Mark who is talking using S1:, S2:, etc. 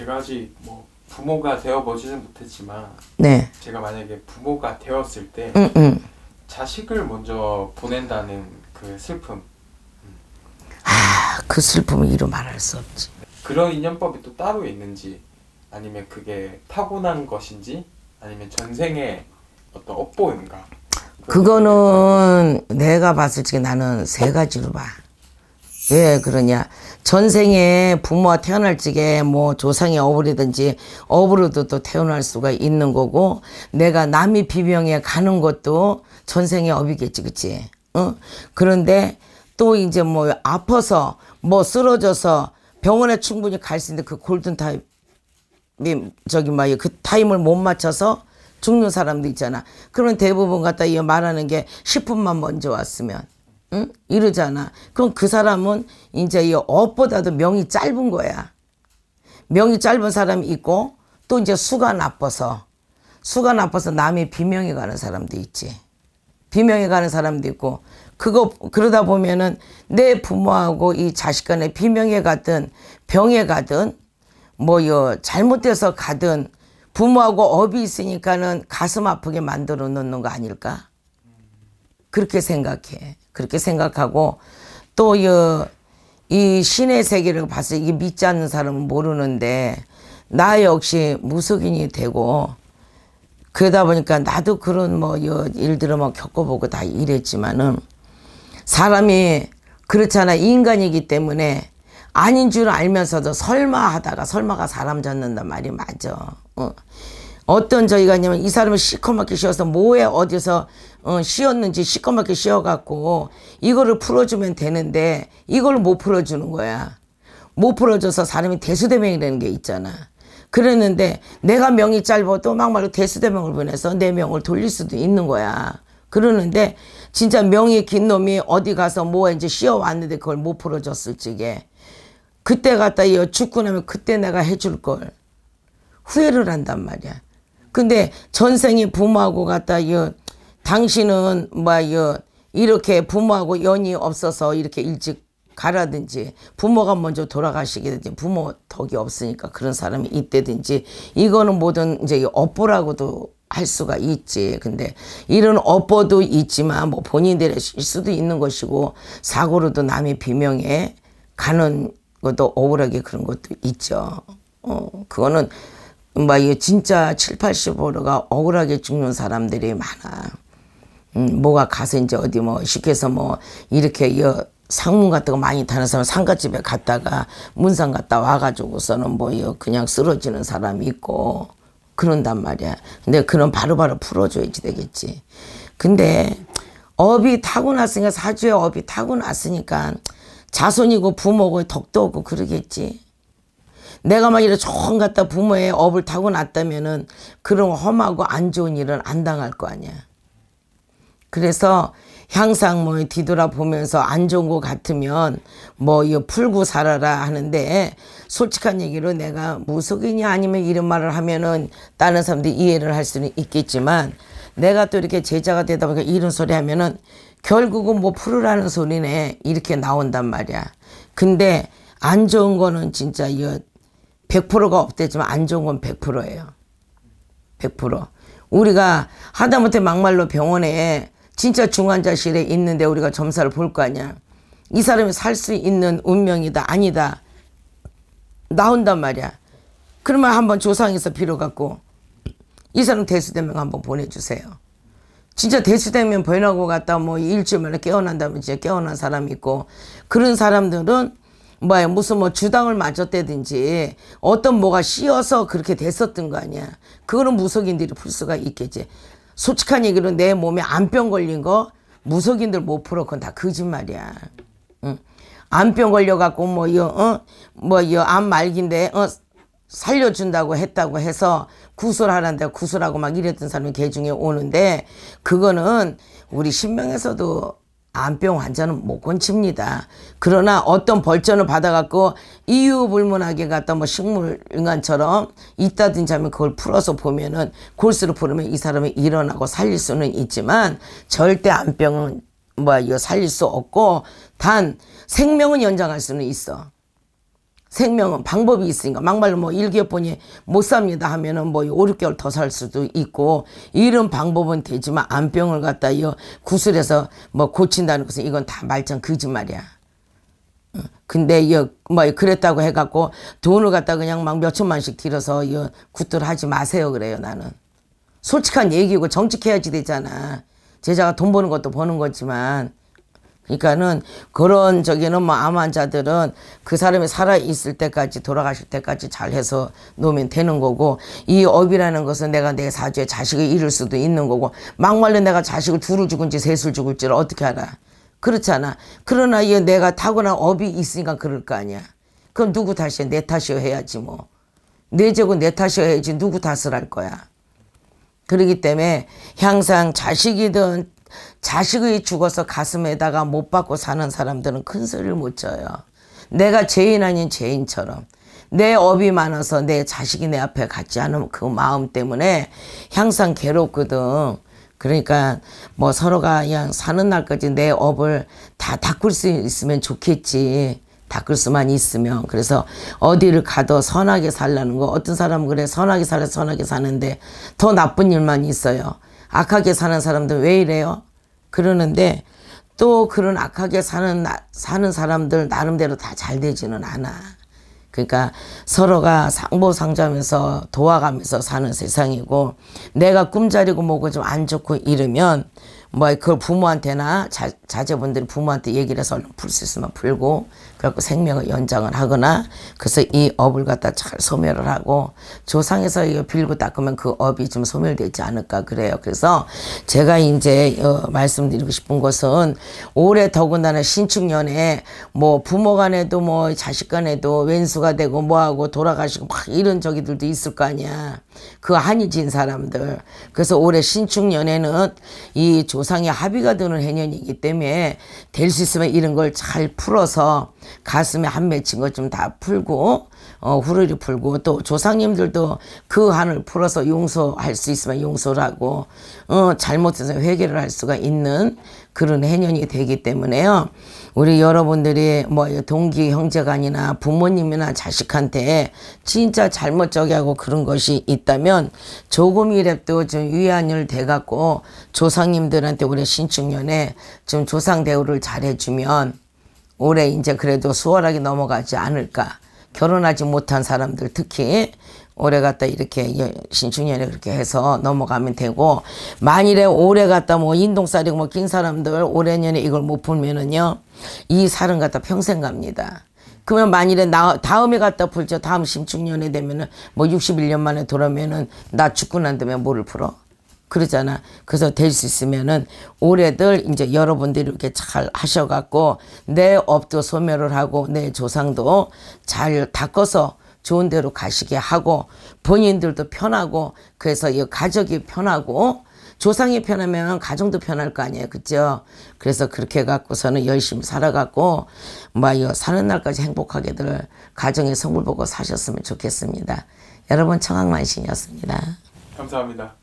S1: 제가 아직 뭐 부모가 되어보지는 못했지만 네. 제가 만약에 부모가 되었을 때 음, 음. 자식을 먼저 보낸다는 그 슬픔 아, 그 슬픔을 이루 말할 수 없지. 그런 인연법이 또 따로 있는지 아니면 그게 타고난 것인지 아니면 전생에 어떤 업보인가 그거는 내가 봤을 때 나는 세 가지로 봐. 왜 예, 그러냐. 전생에 부모와 태어날 적에 뭐 조상의 어부리든지 어부로도 또 태어날 수가 있는 거고 내가 남이 비명에 가는 것도 전생의 업이겠지 그치. 응? 그런데 또 이제 뭐 아파서 뭐 쓰러져서 병원에 충분히 갈 수 있는 그 골든타임 이 저기 뭐야 그 타임을 못 맞춰서 죽는 사람도 있잖아. 그런 대부분 갖다 이 말하는 게 10분만 먼저 왔으면 응? 이러잖아. 그럼 그 사람은 이제 이 업보다도 명이 짧은 거야. 명이 짧은 사람이 있고 또 이제 수가 나빠서 수가 나빠서 남의 비명에 가는 사람도 있지. 비명에 가는 사람도 있고 그거 그러다 보면은 내 부모하고 이 자식 간에 비명에 가든 병에 가든 뭐요 잘못돼서 가든 부모하고 업이 있으니까는 가슴 아프게 만들어 놓는 거 아닐까? 그렇게 생각해. 그렇게 생각하고 또 이 신의 세계를 봤을 이게 믿지 않는 사람은 모르는데 나 역시 무속인이 되고 그러다 보니까 나도 그런 뭐 일들을 막 겪어보고 다 이랬지만은 사람이 그렇잖아 인간이기 때문에 아닌 줄 알면서도 설마 하다가 설마가 사람 잡는단 말이 맞아. 어. 어떤 저희가 있냐면 이 사람을 시커멓게 씌워서 뭐에 어디서 어, 씌웠는지 시커멓게 씌워갖고 이거를 풀어주면 되는데 이걸 못 풀어주는 거야. 못 풀어줘서 사람이 대수대명이라는 게 있잖아. 그랬는데 내가 명이 짧아도 막말로 대수대명을 보내서 내 명을 돌릴 수도 있는 거야. 그러는데 진짜 명이 긴 놈이 어디 가서 뭐 이제 씌어 왔는데 그걸 못 풀어줬을 지게 그때 갔다 이어 죽고 나면 그때 내가 해줄 걸 후회를 한단 말이야. 근데 전생에 부모하고 갔다 여, 당신은 뭐 여, 이렇게 부모하고 연이 없어서 이렇게 일찍 가라든지 부모가 먼저 돌아가시게든지 부모 덕이 없으니까 그런 사람이 있대든지 이거는 뭐든 이제 업보라고도 할 수가 있지. 근데 이런 업보도 있지만 뭐 본인들의 실수도 있는 것이고 사고로도 남의 비명에 가는 것도 억울하게 그런 것도 있죠. 어, 그거는 뭐, 이게 진짜 7, 80%가 억울하게 죽는 사람들이 많아. 음, 뭐가 가서 이제 어디 뭐, 쉽게 해서 뭐, 이렇게 여, 상문 같은 거 많이 타는 사람 상가집에 갔다가 문상 갔다 와가지고서는 뭐, 여, 그냥 쓰러지는 사람이 있고, 그런단 말이야. 근데 그런 바로바로 바로 풀어줘야지 되겠지. 근데, 업이 타고났으니까, 사주에 업이 타고났으니까, 자손이고 부모고 덕도 없고 그러겠지. 내가 만약에 처음 갖다 부모의 업을 타고났다면은 그런 험하고 안 좋은 일은 안 당할 거 아니야. 그래서 항상 뭐 뒤돌아보면서 안 좋은 거 같으면 뭐 이거 풀고 살아라 하는데 솔직한 얘기로 내가 무속이냐 아니면 이런 말을 하면은 다른 사람들이 이해를 할 수는 있겠지만 내가 또 이렇게 제자가 되다 보니까 이런 소리 하면은 결국은 뭐 풀으라는 소리네 이렇게 나온단 말이야. 근데 안 좋은 거는 진짜 이거 100%가 없대지만 안 좋은 건 100%예요. 100%. 우리가 하다못해 막말로 병원에 진짜 중환자실에 있는데 우리가 점사를 볼 거 아니야. 이 사람이 살 수 있는 운명이다 아니다. 나온단 말이야. 그러면 한번 조상에서 빌어갖고 이 사람 대수되면 한번 보내주세요. 진짜 대수되면 변하고 갔다 뭐 일주일 만에 깨어난다면 진짜 깨어난 사람이 있고 그런 사람들은 뭐야 무슨 뭐 주당을 맞았다든지 어떤 뭐가 씌어서 그렇게 됐었던 거 아니야. 그거는 무속인들이 풀 수가 있겠지. 솔직한 얘기로 내 몸에 암병 걸린 거 무속인들 못 풀어 그건 다 거짓말이야. 응. 암병 걸려갖고 뭐 이거 어? 뭐 이거 암 말기인데 어? 살려준다고 했다고 해서 구술하란다 구술하고 막 이랬던 사람이 개 중에 오는데 그거는 우리 신명에서도 암병 환자는 못 건칩니다. 그러나 어떤 벌전을 받아갖고 이유불문하게 갖다 뭐 식물인간처럼 있다든지 하면 그걸 풀어서 보면은 골수를 부르면 이 사람이 일어나고 살릴 수는 있지만 절대 암병은 뭐 이거 살릴 수 없고 단 생명은 연장할 수는 있어. 생명은 방법이 있으니까 막말로 뭐1개업분이못 삽니다 하면은 뭐 5, 6개월 더 살 수도 있고 이런 방법은 되지만 암병을 갖다 이 구슬에서 뭐 고친다는 것은 이건 다 말짱 거짓말이야. 근데 이뭐 그랬다고 해갖고 돈을 갖다 그냥 막몇 천만씩 들여서 이 굿들 하지 마세요 그래요 나는. 솔직한 얘기고 정직해야지 되잖아. 제자가 돈 버는 것도 버는 거지만 그러니까는 그런 저기는 뭐암 환자들은 그 사람이 살아 있을 때까지 돌아가실 때까지 잘 해서 놓으면 되는 거고 이 업이라는 것은 내가 내 사주에 자식을 잃을 수도 있는 거고 막말로 내가 자식을 둘을 죽은지 셋을 죽을지를 어떻게 알아? 그렇잖아. 그러나 얘 내가 타고난 업이 있으니까 그럴 거 아니야. 그럼 누구 탓이야? 내 탓이야 해야지 뭐. 내 죄고 내 탓이야 해야지 누구 탓을 할 거야. 그러기 때문에 항상 자식이든 자식이 죽어서 가슴에다가 못 받고 사는 사람들은 큰 소리를 못 쳐요. 내가 죄인 아닌 죄인처럼 내 업이 많아서 내 자식이 내 앞에 같지 않으면 그 마음 때문에 항상 괴롭거든. 그러니까 뭐 서로가 그냥 사는 날까지 내 업을 다 닦을 수 있으면 좋겠지. 닦을 수만 있으면 그래서 어디를 가도 선하게 살라는 거 어떤 사람은 그래 선하게 살아 선하게 사는데 더 나쁜 일만 있어요. 악하게 사는 사람들 왜 이래요? 그러는데 또 그런 악하게 사는 나, 사는 사람들 나름대로 다 잘 되지는 않아. 그러니까 서로가 상보상자면서 도와가면서 사는 세상이고 내가 꿈자리고 뭐고 좀 안 좋고 이러면 뭐 그걸 부모한테나 자, 자제분들이 부모한테 얘기를 해서 풀수 있으면 풀고 그래갖고 생명을 연장을 하거나 그래서 이 업을 갖다 잘 소멸을 하고 조상에서 이거 빌고 닦으면 그 업이 좀 소멸되지 않을까 그래요. 그래서 제가 이제 어, 말씀드리고 싶은 것은 올해 더군다나 신축년에 뭐 부모 간에도 뭐 자식 간에도 왼수가 되고 뭐하고 돌아가시고 막 이런 저기들도 있을 거 아니야. 그 한이 진 사람들. 그래서 올해 신축년에는 이 조상의 합의가 되는 해년이기 때문에 될 수 있으면 이런 걸 잘 풀어서 가슴에 한 맺힌 것 좀 다 풀고 어, 후루리 풀고 또 조상님들도 그 한을 풀어서 용서할 수 있으면 용서를 하고 어, 잘못해서 회개를 할 수가 있는 그런 해년이 되기 때문에요. 우리 여러분들이 뭐 동기 형제간이나 부모님이나 자식한테 진짜 잘못 저기 하고 그런 것이 있다면 조금이라도 좀 위안을 돼갖고 조상님들한테 우리 신축년에 좀 조상 대우를 잘해주면 올해 이제 그래도 수월하게 넘어가지 않을까. 결혼하지 못한 사람들 특히 올해 갔다 이렇게 신축년에 그렇게 해서 넘어가면 되고 만일에 올해 갔다뭐 인동살이고 뭐낀 사람들 올해 년에 이걸 못 풀면은요 이 살은 갖다 평생 갑니다. 그러면 만일에 나 다음에 갖다 풀죠. 다음 신축년에 되면은 뭐 61년 만에 돌아오면은 나 죽고 난 다음에 뭐를 풀어? 그러잖아. 그래서 될 수 있으면은 올해들 이제 여러분들이 이렇게 잘 하셔갖고 내 업도 소멸을 하고 내 조상도 잘 닦아서 좋은 데로 가시게 하고 본인들도 편하고 그래서 이 가족이 편하고 조상이 편하면 가정도 편할 거 아니에요. 그죠? 그래서 그렇게 해갖고서는 열심히 살아갖고, 뭐, 이 사는 날까지 행복하게들 가정의 성불 보고 사셨으면 좋겠습니다. 여러분, 청학만신이었습니다. 감사합니다.